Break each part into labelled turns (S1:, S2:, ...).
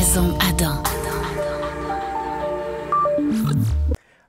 S1: Maison Adam.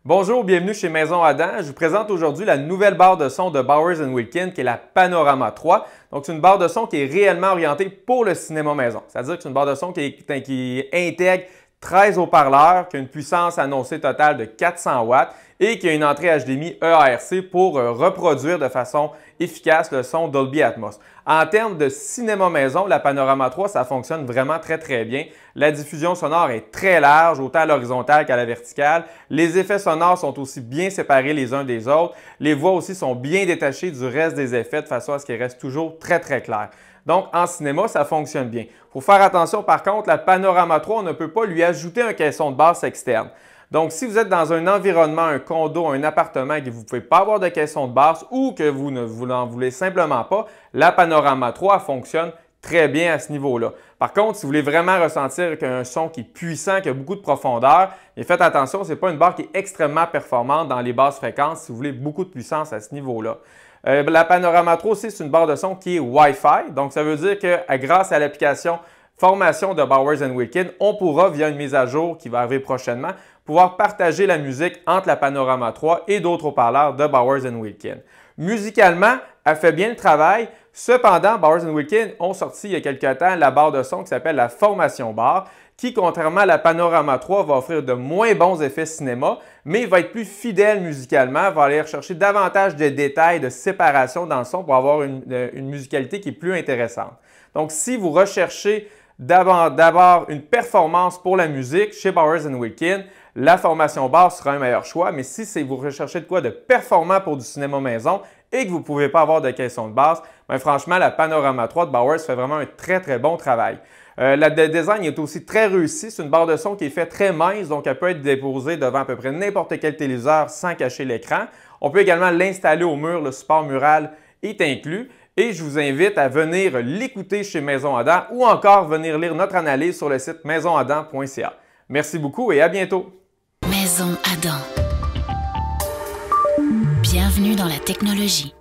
S1: Bonjour, bienvenue chez Maison Adam. Je vous présente aujourd'hui la nouvelle barre de son de Bowers Wilkins, qui est la Panorama 3. Donc, c'est une barre de son qui est réellement orientée pour le cinéma maison. C'est-à-dire que c'est une barre de son qui, intègre 13 haut-parleurs, qui a une puissance annoncée totale de 400 watts et qui a une entrée HDMI EARC pour euh, reproduire de façon efficace le son Dolby Atmos. En termes de cinéma maison, la Panorama 3, ça fonctionne vraiment très très bien. La diffusion sonore est très large, autant à l'horizontale qu'à la verticale. Les effets sonores sont aussi bien séparés les uns des autres. Les voix aussi sont bien détachées du reste des effets de façon à ce qu'elles restent toujours très très claires. Donc, en cinéma, ça fonctionne bien. Il faut faire attention, par contre, la Panorama 3, on ne peut pas lui ajouter un caisson de basse externe. Donc, si vous êtes dans un environnement, un condo, un appartement et que vous ne pouvez pas avoir de caisson de basse ou que vous ne vous en voulez simplement pas, la Panorama 3 fonctionne très bien à ce niveau-là. Par contre, si vous voulez vraiment ressentir qu'un son qui est puissant, qui a beaucoup de profondeur, mais faites attention, ce n'est pas une barre qui est extrêmement performante dans les basses fréquences si vous voulez beaucoup de puissance à ce niveau-là. Euh, la Panorama 3 aussi, c'est une barre de son qui est Wi-Fi, donc ça veut dire que euh, grâce à l'application formation de Bowers and Wilkin, on pourra, via une mise à jour qui va arriver prochainement, pouvoir partager la musique entre la Panorama 3 et d'autres haut-parleurs de Bowers and Wilkin. Musicalement, elle fait bien le travail. Cependant, Bowers and Wilkin ont sorti il y a quelque temps la barre de son qui s'appelle la Formation Bar, qui, contrairement à la Panorama 3, va offrir de moins bons effets cinéma, mais va être plus fidèle musicalement, va aller chercher davantage de détails, de séparation dans le son pour avoir une euh, musicalité qui est plus intéressante. Donc, si vous recherchez d'abord une performance pour la musique chez Bowers Wilkin, la formation basse sera un meilleur choix, mais si vous recherchez de quoi de performant pour du cinéma maison et que vous ne pouvez pas avoir de caisson de basse, ben franchement, la Panorama 3 de Bowers fait vraiment un très très bon travail. Euh, le design est aussi très réussi. C'est une barre de son qui est faite très mince, donc elle peut être déposée devant à peu près n'importe quel téléviseur sans cacher l'écran. On peut également l'installer au mur, le support mural est inclus et je vous invite à venir l'écouter chez Maison Adam ou encore venir lire notre analyse sur le site maisonadam.ca. Merci beaucoup et à bientôt. Maison Adam. Bienvenue dans la technologie.